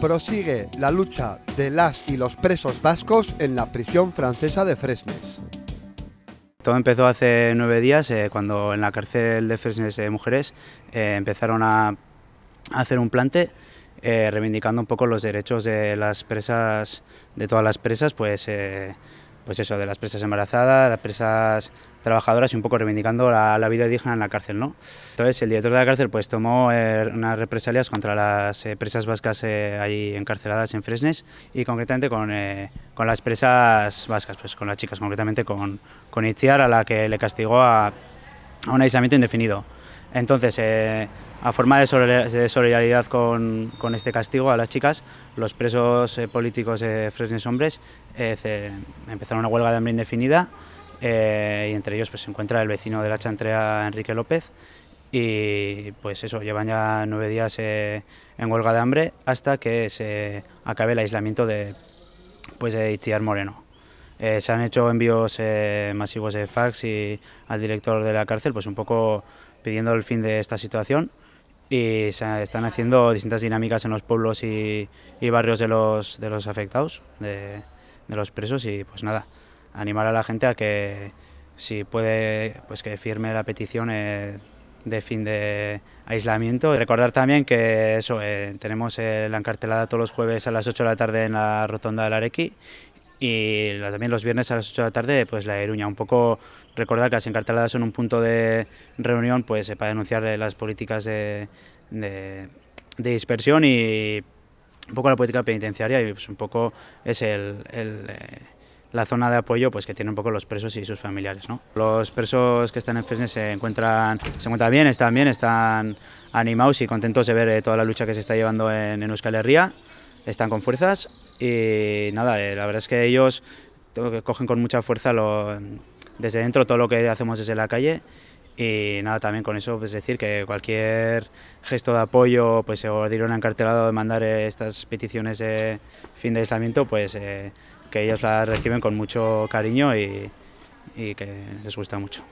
Prosigue la lucha de las y los presos vascos en la prisión francesa de Fresnes. Todo empezó hace nueve días, eh, cuando en la cárcel de Fresnes de eh, Mujeres eh, empezaron a hacer un plante reivindicando un poco los derechos de las presas, de todas las presas, pues pues eso, de las presas embarazadas, las presas trabajadoras y un poco reivindicando la, vida indígena en la cárcel. ¿no? Entonces el director de la cárcel pues, tomó eh, unas represalias contra las eh, presas vascas eh, ahí encarceladas en Fresnes y concretamente con, las presas vascas, pues con las chicas, concretamente con, con Itziar, a la que le castigó a a un aislamiento indefinido. Entonces, eh, a forma de solidaridad con, este castigo a las chicas, los presos eh, políticos de eh, Fresnes Hombres empezaron una huelga de hambre indefinida y entre ellos pues, se encuentra el vecino de la chantrea, Enrique López, y pues eso, llevan ya nueve días en huelga de hambre hasta que se acabe el aislamiento de, pues, de Itziar Moreno. Eh, se han hecho envíos eh, masivos de fax y al director de la cárcel, pues un poco pidiendo el fin de esta situación y se están haciendo distintas dinámicas en los pueblos y, barrios de los, de los afectados, de, los presos y pues nada, animar a la gente a que si puede, pues que firme la petición eh, de fin de aislamiento. Recordar también que eso, tenemos la encartelada todos los jueves a las 8 de la tarde en la rotonda del Arequi y también los viernes a las 8 de la tarde, pues la Eruña. Un poco recordar que las encarteladas son un punto de reunión pues eh, para denunciar eh, las políticas de, dispersión y un poco la política penitenciaria y pues un poco es el, eh, la zona de apoyo pues que tienen un poco los presos y sus familiares. ¿no? Los presos que están en Fresnes se encuentran, se encuentran bien, están bien, están animados y contentos de ver toda la lucha que se está llevando en, en Euskal Herria, están con fuerzas y nada, eh, la verdad es que ellos cogen con mucha fuerza desde dentro todo lo que hacemos desde la calle y nada, también con eso, es pues, decir, que cualquier gesto de apoyo pues, o de ir a de mandar eh, estas peticiones de fin de aislamiento, pues eh, que ellos las reciben con mucho cariño y que les gusta mucho.